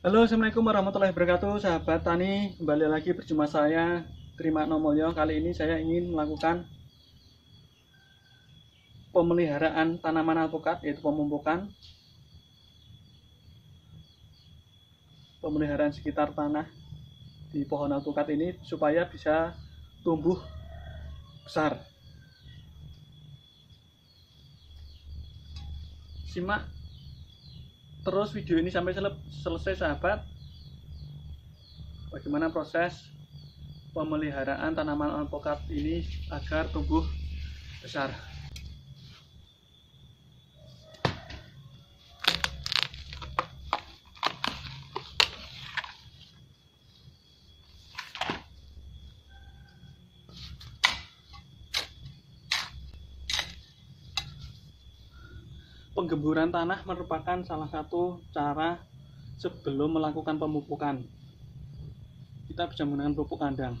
Halo Assalamualaikum warahmatullahi wabarakatuh sahabat tani kembali lagi berjumpa saya Terima Nomolyo kali ini saya ingin melakukan pemeliharaan tanaman alpukat yaitu pemumpukan pemeliharaan sekitar tanah di pohon alpukat ini supaya bisa tumbuh besar simak terus video ini sampai sel selesai sahabat bagaimana proses pemeliharaan tanaman alpukat ini agar tumbuh besar penggemburan tanah merupakan salah satu cara sebelum melakukan pemupukan. Kita bisa menggunakan pupuk kandang.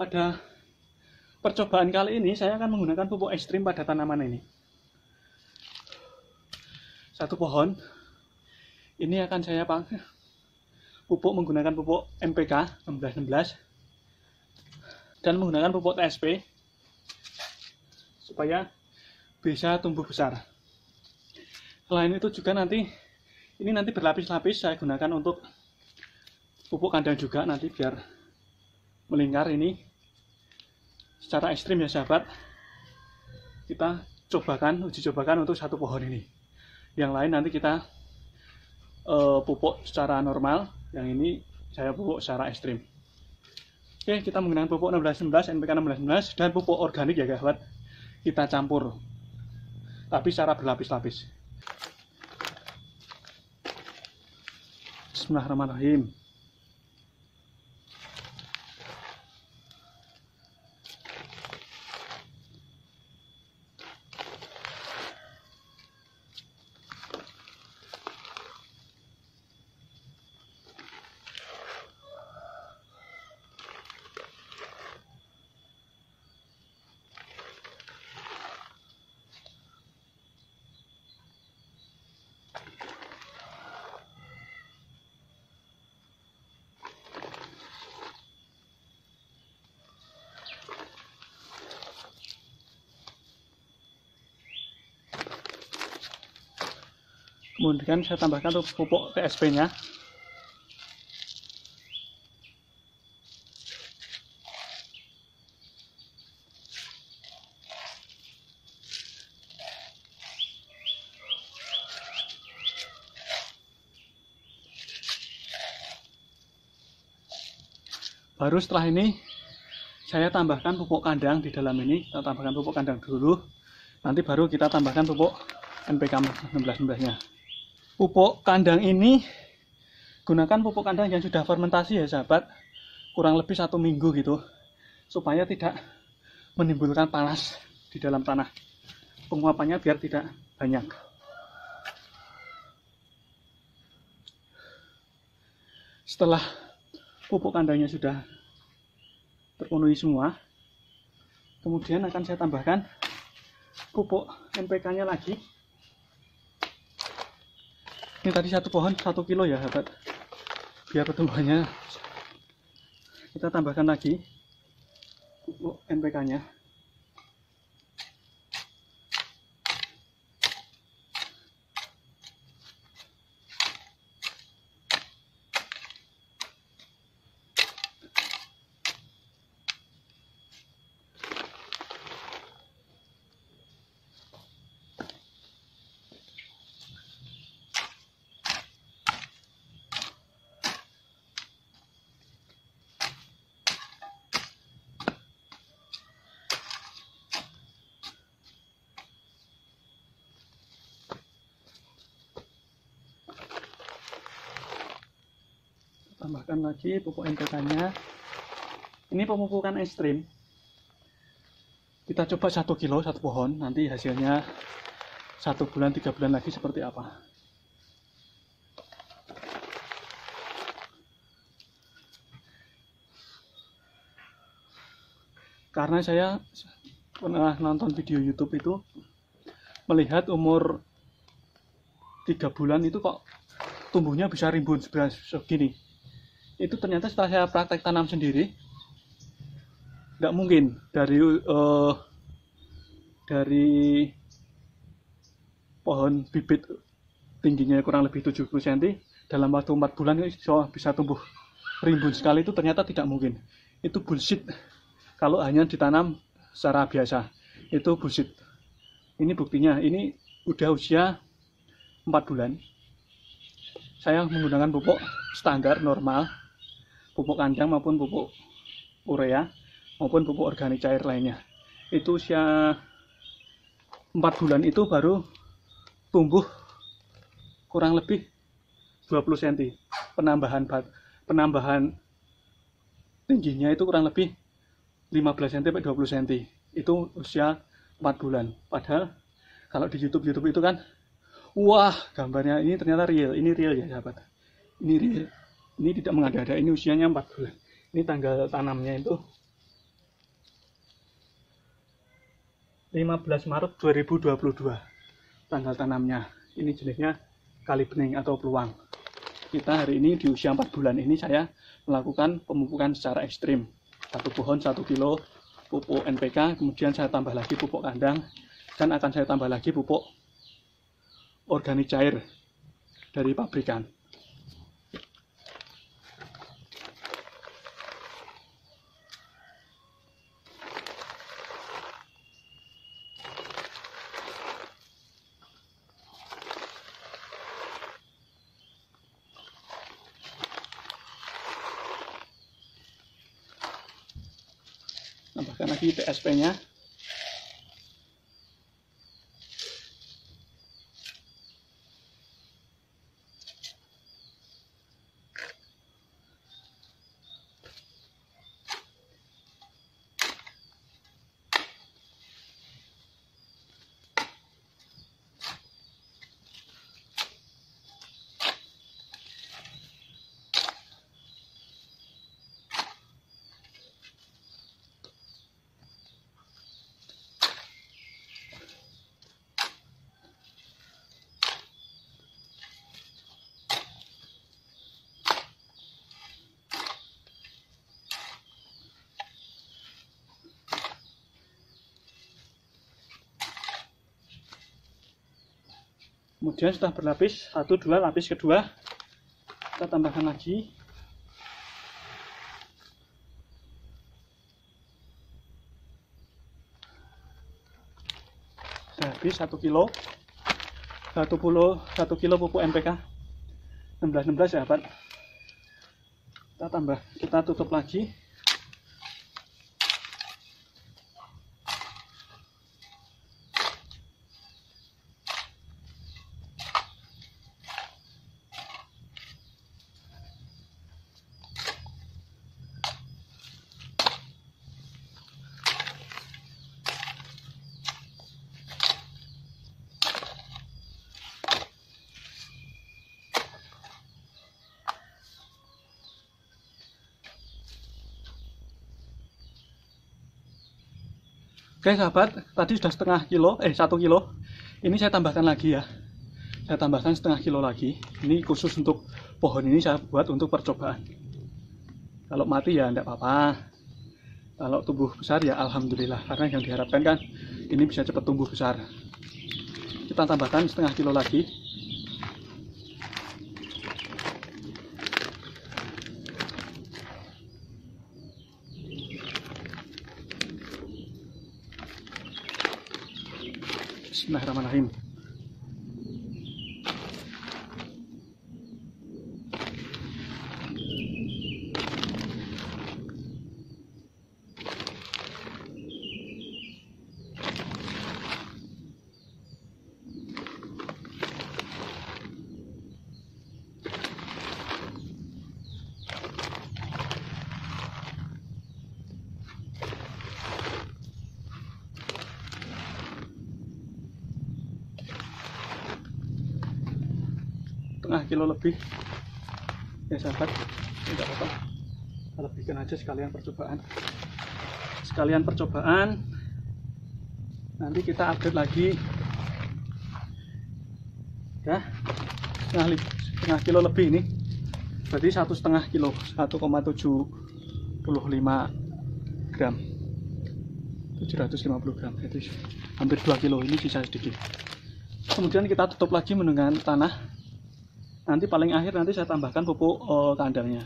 pada percobaan kali ini saya akan menggunakan pupuk ekstrim pada tanaman ini satu pohon ini akan saya pakai pupuk menggunakan pupuk MPK 1616 dan menggunakan pupuk TSP supaya bisa tumbuh besar selain itu juga nanti ini nanti berlapis-lapis saya gunakan untuk pupuk kandang juga nanti biar melingkar ini secara ekstrim ya sahabat kita cobakan uji cobakan untuk satu pohon ini yang lain nanti kita uh, pupuk secara normal yang ini saya pupuk secara ekstrim oke kita menggunakan pupuk 1611 NPK 16-19 dan pupuk organik ya sahabat kita campur tapi secara berlapis-lapis Bismillahirrahmanirrahim kemudian saya tambahkan untuk pupuk TSP nya baru setelah ini saya tambahkan pupuk kandang di dalam ini kita tambahkan pupuk kandang dulu nanti baru kita tambahkan pupuk NPK 16 16 nya pupuk kandang ini gunakan pupuk kandang yang sudah fermentasi ya sahabat kurang lebih satu minggu gitu supaya tidak menimbulkan panas di dalam tanah penguapannya biar tidak banyak setelah pupuk kandangnya sudah terpenuhi semua kemudian akan saya tambahkan pupuk mpk nya lagi ini tadi satu pohon satu kilo ya sahabat biar pertumbuhannya kita tambahkan lagi untuk NPK nya masukkan lagi pupuk NPK-nya. Ini pemupukan ekstrim. Kita coba satu kilo satu pohon, nanti hasilnya satu bulan tiga bulan lagi seperti apa. Karena saya pernah nonton video YouTube itu melihat umur tiga bulan itu kok tumbuhnya bisa rimbun segini itu ternyata setelah saya praktek tanam sendiri nggak mungkin dari uh, dari pohon bibit tingginya kurang lebih 70 cm dalam waktu 4 bulan itu bisa tumbuh rimbun sekali itu ternyata tidak mungkin itu bullshit kalau hanya ditanam secara biasa itu bullshit ini buktinya ini udah usia 4 bulan saya menggunakan pupuk standar normal pupuk kandang maupun pupuk urea maupun pupuk organik cair lainnya itu usia 4 bulan itu baru tumbuh kurang lebih 20 cm penambahan penambahan tingginya itu kurang lebih 15 cm sampai 20 cm itu usia 4 bulan padahal kalau di YouTube YouTube itu kan wah gambarnya ini ternyata real ini real ya sahabat ini real ini tidak mengada-ada ini usianya 4 bulan ini tanggal tanamnya itu 15 Maret 2022 tanggal tanamnya ini jenisnya kali bening atau peluang kita hari ini di usia 4 bulan ini saya melakukan pemupukan secara ekstrim satu pohon satu kilo pupuk NPK kemudian saya tambah lagi pupuk kandang dan akan saya tambah lagi pupuk organik cair dari pabrikan nie? kemudian sudah berlapis satu dua lapis kedua kita tambahkan lagi sudah habis satu kilo satu puluh satu kilo pupuk MPK enam belas ya Pak kita tambah kita tutup lagi Oke sahabat, tadi sudah setengah kilo, eh satu kilo. Ini saya tambahkan lagi ya. Saya tambahkan setengah kilo lagi. Ini khusus untuk pohon ini saya buat untuk percobaan. Kalau mati ya tidak apa-apa. Kalau tumbuh besar ya alhamdulillah karena yang diharapkan kan ini bisa cepat tumbuh besar. Kita tambahkan setengah kilo lagi. setengah kilo lebih ya sahabat tidak apa-apa kita lebihkan aja sekalian percobaan sekalian percobaan nanti kita update lagi ya setengah, setengah kilo lebih ini berarti satu setengah kilo 1,75 gram 750 gram jadi hampir 2 kilo ini sisa sedikit kemudian kita tutup lagi dengan tanah nanti paling akhir nanti saya tambahkan pupuk uh, kandangnya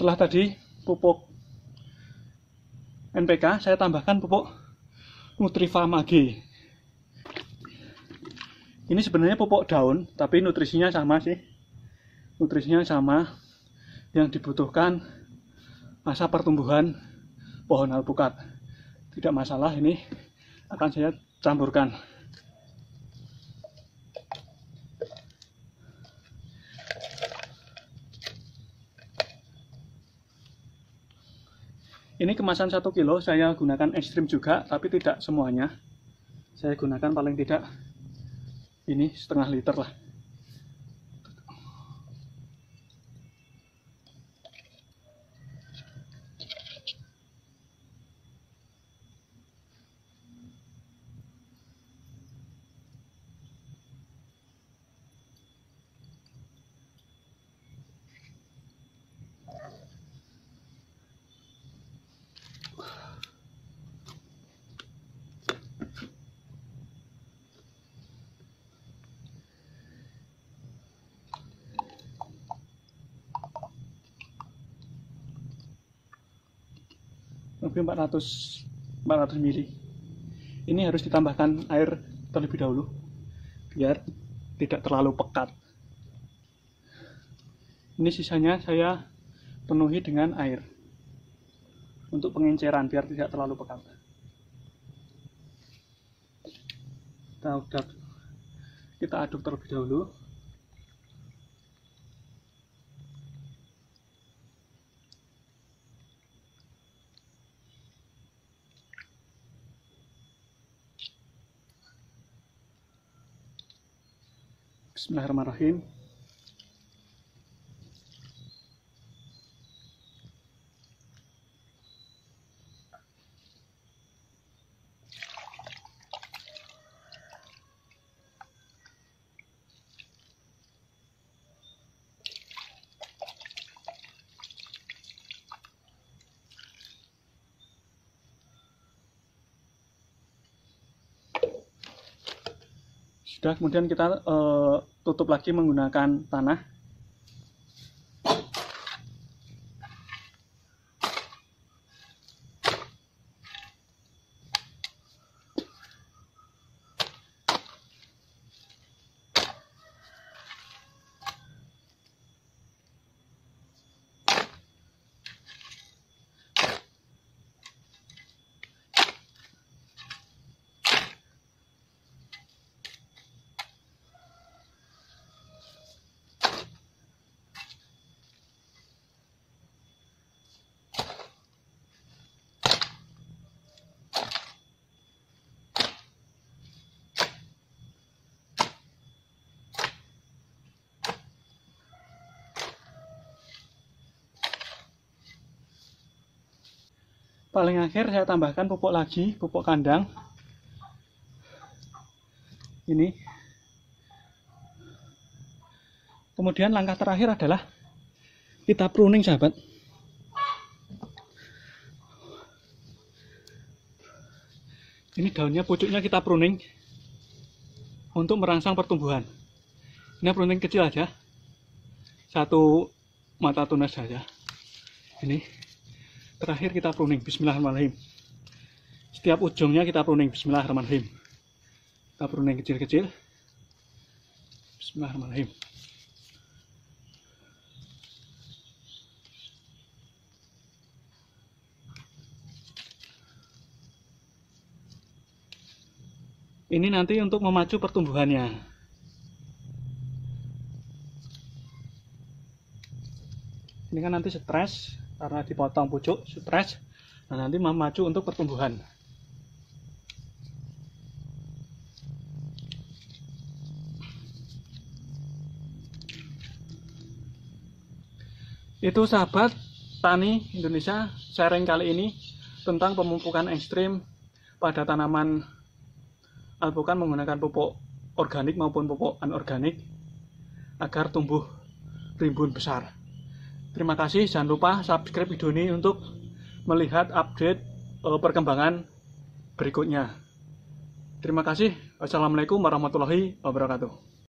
setelah tadi pupuk NPK saya tambahkan pupuk Nutrifama ini sebenarnya pupuk daun tapi nutrisinya sama sih nutrisinya sama yang dibutuhkan masa pertumbuhan pohon alpukat tidak masalah ini akan saya campurkan Ini kemasan 1 kilo, saya gunakan ekstrim juga, tapi tidak semuanya. Saya gunakan paling tidak ini setengah liter lah. lebih 400 400 mili ini harus ditambahkan air terlebih dahulu biar tidak terlalu pekat ini sisanya saya penuhi dengan air untuk pengenceran biar tidak terlalu pekat kita aduk terlebih dahulu Bismillahirrahmanirrahim. sudah kemudian kita uh, tutup lagi menggunakan tanah paling akhir saya tambahkan pupuk lagi pupuk kandang ini kemudian langkah terakhir adalah kita pruning sahabat ini daunnya pucuknya kita pruning untuk merangsang pertumbuhan ini pruning kecil aja satu mata tunas saja ini terakhir kita pruning bismillahirrahmanirrahim setiap ujungnya kita pruning bismillahirrahmanirrahim kita pruning kecil-kecil bismillahirrahmanirrahim ini nanti untuk memacu pertumbuhannya ini kan nanti stres karena dipotong pucuk stres dan nah, nanti memacu untuk pertumbuhan itu sahabat tani Indonesia sharing kali ini tentang pemupukan ekstrim pada tanaman alpukat menggunakan pupuk organik maupun pupuk anorganik agar tumbuh rimbun besar. Terima kasih, jangan lupa subscribe video ini untuk melihat update eh, perkembangan berikutnya. Terima kasih. Assalamualaikum warahmatullahi wabarakatuh.